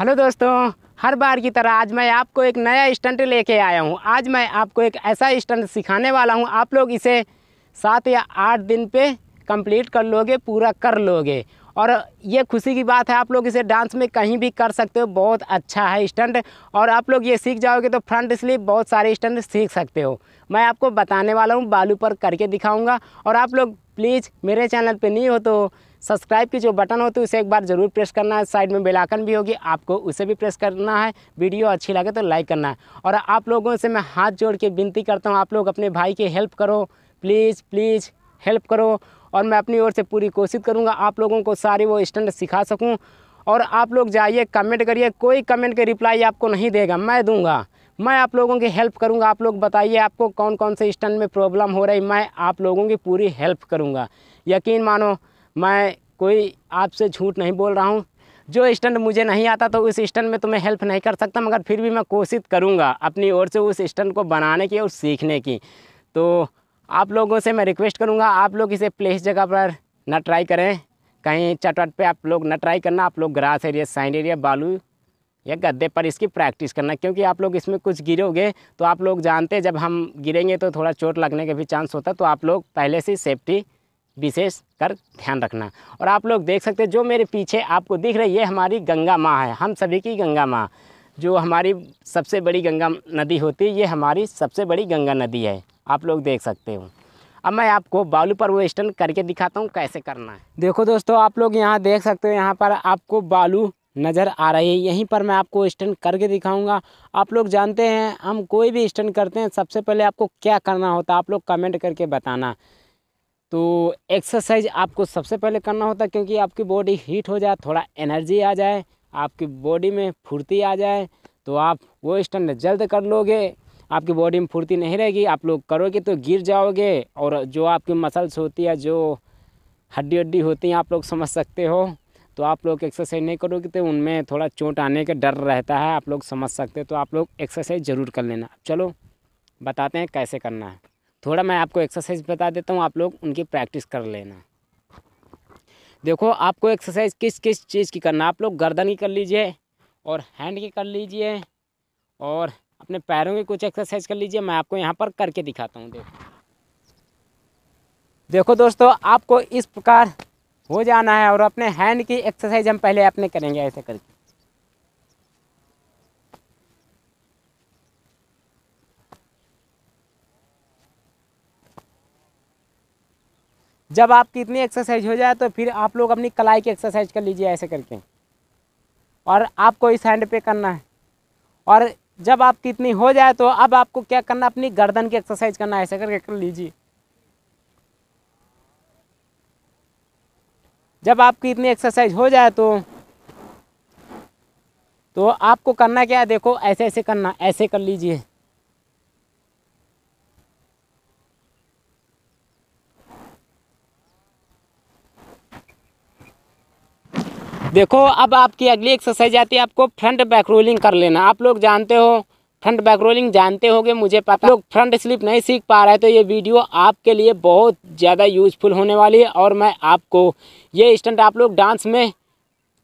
hello दोस्तों हर बार की तरह आज मैं आपको एक नया स्टंट लेके आया हूँ आज मैं आपको एक ऐसा स्टंट सिखाने वाला हूँ आप लोग इसे सात या आठ दिन पे कंप्लीट कर लोगे पूरा कर लोगे और ये खुशी की बात है आप लोग इसे डांस में कहीं भी कर सकते हो बहुत अच्छा है स्टंट और आप लोग ये सीख जाओगे तो फ्रंट स्लीप बहुत सारे स्टंट सीख सकते हो मैं आपको बताने वाला हूँ बालू पर करके दिखाऊँगा और आप लोग प्लीज़ मेरे चैनल पर नहीं हो तो सब्सक्राइब की जो बटन होती है उसे एक बार ज़रूर प्रेस करना है साइड में बेलाकन भी होगी आपको उसे भी प्रेस करना है वीडियो अच्छी लगे तो लाइक करना है और आप लोगों से मैं हाथ जोड़ के विनती करता हूँ आप लोग अपने भाई की हेल्प करो प्लीज़ प्लीज़ हेल्प करो और मैं अपनी ओर से पूरी कोशिश करूँगा आप लोगों को सारे वो स्टंट सिखा सकूँ और आप लोग जाइए कमेंट करिए कोई कमेंट के रिप्लाई आपको नहीं देगा मैं दूंगा मैं आप लोगों की हेल्प करूंगा आप लोग बताइए आपको कौन कौन से स्टंट में प्रॉब्लम हो रही मैं आप लोगों की पूरी हेल्प करूंगा यकीन मानो मैं कोई आपसे झूठ नहीं बोल रहा हूँ जो स्टंट मुझे नहीं आता तो उस स्टंट में तो मैं हेल्प नहीं कर सकता मगर फिर भी मैं कोशिश करूँगा अपनी ओर से उस स्टंट को बनाने की और सीखने की तो आप लोगों से मैं रिक्वेस्ट करूँगा आप लोग इसे प्लेस जगह पर ना ट्राई करें कहीं चटवट पे आप लोग न ट्राई करना आप लोग ग्रास एरिया साइड एरिया बालू या गद्दे पर इसकी प्रैक्टिस करना क्योंकि आप लोग इसमें कुछ गिरोगे तो आप लोग जानते हैं जब हम गिरेंगे तो थोड़ा चोट लगने के भी चांस होता तो आप लोग पहले से सेफ्टी विशेष कर ध्यान रखना और आप लोग देख सकते हैं जो मेरे पीछे आपको दिख रही है हमारी गंगा माँ है हम सभी की गंगा माँ जो हमारी सबसे बड़ी गंगा नदी होती है ये हमारी सबसे बड़ी गंगा नदी है आप लोग देख सकते हो अब मैं आपको बालू पर वेस्टर्न करके दिखाता हूँ कैसे करना है देखो दोस्तों आप लोग यहाँ देख सकते हो यहाँ पर आपको बालू नज़र आ रही है यहीं पर मैं आपको स्टंट करके दिखाऊंगा आप लोग जानते हैं हम कोई भी स्टंट करते हैं सबसे पहले आपको क्या करना होता है आप लोग कमेंट करके बताना तो एक्सरसाइज आपको सबसे पहले करना होता है क्योंकि आपकी बॉडी हीट हो जाए थोड़ा एनर्जी आ जाए आपकी बॉडी में फुर्ती आ जाए तो आप वो स्टंट जल्द कर लोगे आपकी बॉडी में फुर्ती नहीं रहेगी आप लोग करोगे तो गिर जाओगे और जो आपकी मसल्स होती है जो हड्डी हड्डी होती हैं आप लोग समझ सकते हो तो आप लोग एक्सरसाइज नहीं करोगे तो उनमें थोड़ा चोट आने का डर रहता है आप लोग समझ सकते हो तो आप लोग एक्सरसाइज ज़रूर कर लेना चलो बताते हैं कैसे करना है थोड़ा मैं आपको एक्सरसाइज बता देता हूँ आप लोग उनकी प्रैक्टिस कर लेना देखो आपको एक्सरसाइज किस किस चीज़ की करना आप लोग गर्दन की कर लीजिए और हैंड की कर लीजिए और अपने पैरों की कुछ एक्सरसाइज कर लीजिए मैं आपको यहाँ पर करके दिखाता हूँ देखो देखो दोस्तों आपको इस प्रकार हो जाना है और अपने हैंड की एक्सरसाइज हम पहले अपने करेंगे ऐसे करके जब आपकी इतनी एक्सरसाइज हो जाए तो फिर आप लोग अपनी कलाई की एक्सरसाइज कर लीजिए ऐसे करके और आपको इस हैंड पे करना है और जब आपकी इतनी हो जाए तो अब आपको क्या करना अपनी गर्दन की एक्सरसाइज करना है ऐसे करके कर लीजिए जब आपकी इतनी एक्सरसाइज हो जाए तो तो आपको करना क्या है देखो ऐसे ऐसे करना ऐसे कर लीजिए देखो अब आपकी अगली एक्सरसाइज आती है आपको फ्रंट बैक रोलिंग कर लेना आप लोग जानते हो फ्रंट बैक रोलिंग जानते होंगे मुझे पता लोग फ्रंट स्लिप नहीं सीख पा रहे तो ये वीडियो आपके लिए बहुत ज़्यादा यूजफुल होने वाली है और मैं आपको ये स्टंट आप लोग डांस में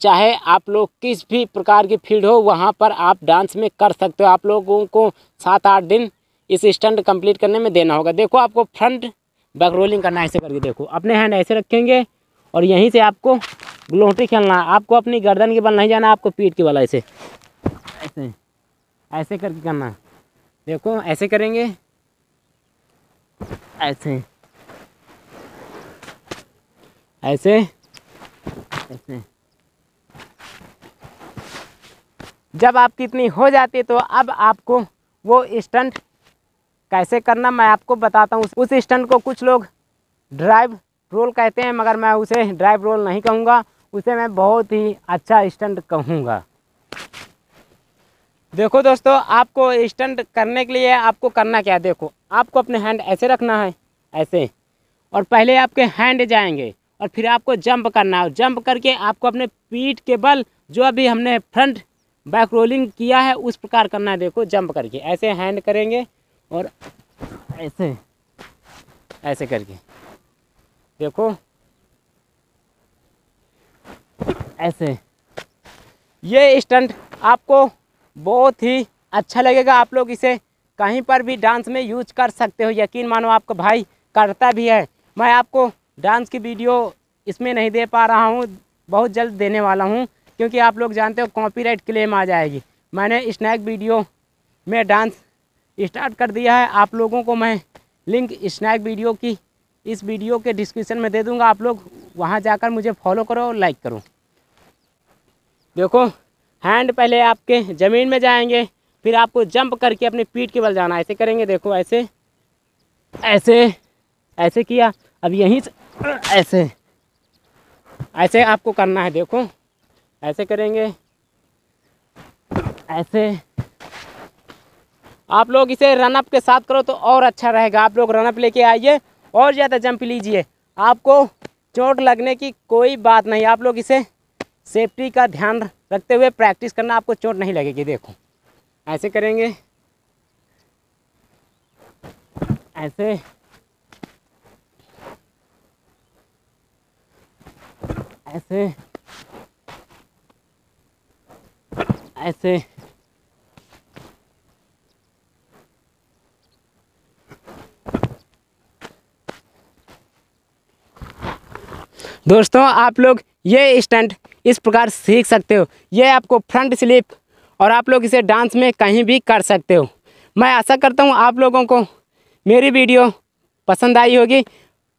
चाहे आप लोग किस भी प्रकार की फील्ड हो वहाँ पर आप डांस में कर सकते हो आप लोगों को सात आठ दिन इस स्टंट कंप्लीट करने में देना होगा देखो आपको फ्रंट बैक रोलिंग करना ऐसे करके देखो अपने हैंड ऐसे रखेंगे और यहीं से आपको ग्लोहटी खेलना आपको अपनी गर्दन के बल नहीं जाना आपको पीठ के बल ऐसे ऐसे ऐसे करके करना देखो ऐसे करेंगे ऐसे ऐसे ऐसे जब आपकी इतनी हो जाती है तो अब आपको वो स्टंट कैसे करना मैं आपको बताता हूँ उस स्टंट को कुछ लोग ड्राइव रोल कहते हैं मगर मैं उसे ड्राइव रोल नहीं कहूँगा उसे मैं बहुत ही अच्छा स्टंट कहूँगा देखो दोस्तों आपको स्टंट करने के लिए आपको करना क्या है देखो आपको अपने हैंड ऐसे रखना है ऐसे और पहले आपके हैंड जाएंगे और फिर आपको जंप करना है जंप करके आपको अपने पीठ के बल जो अभी हमने फ्रंट बैक रोलिंग किया है उस प्रकार करना है देखो जंप करके ऐसे हैंड करेंगे और ऐसे ऐसे करके देखो ऐसे ये स्टंट आपको बहुत ही अच्छा लगेगा आप लोग इसे कहीं पर भी डांस में यूज कर सकते हो यकीन मानो आपका भाई करता भी है मैं आपको डांस की वीडियो इसमें नहीं दे पा रहा हूँ बहुत जल्द देने वाला हूँ क्योंकि आप लोग जानते हो कॉपीराइट क्लेम आ जाएगी मैंने स्नैक वीडियो में डांस स्टार्ट कर दिया है आप लोगों को मैं लिंक स्नैक वीडियो की इस वीडियो के डिस्क्रिप्शन में दे दूंगा आप लोग वहाँ जाकर मुझे फॉलो करो और लाइक करो देखो हैंड पहले आपके ज़मीन में जाएंगे फिर आपको जंप करके अपने पीठ के बल जाना ऐसे करेंगे देखो ऐसे ऐसे ऐसे किया अब यहीं से ऐसे ऐसे आपको करना है देखो ऐसे करेंगे ऐसे आप लोग इसे रनअप के साथ करो तो और अच्छा रहेगा आप लोग रनअप लेके आइए और ज़्यादा जंप लीजिए आपको चोट लगने की कोई बात नहीं आप लोग इसे सेफ्टी का ध्यान रखते हुए प्रैक्टिस करना आपको चोट नहीं लगेगी देखो ऐसे करेंगे ऐसे ऐसे ऐसे दोस्तों आप लोग ये स्टंट इस प्रकार सीख सकते हो ये आपको फ्रंट स्लिप और आप लोग इसे डांस में कहीं भी कर सकते हो मैं आशा करता हूँ आप लोगों को मेरी वीडियो पसंद आई होगी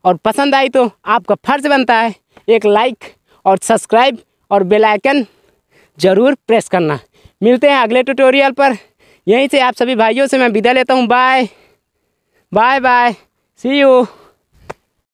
और पसंद आई तो आपका फ़र्ज़ बनता है एक लाइक और सब्सक्राइब और बेल आइकन ज़रूर प्रेस करना मिलते हैं अगले ट्यूटोरियल पर यहीं से आप सभी भाइयों से मैं विदा लेता हूँ bye bye bye see you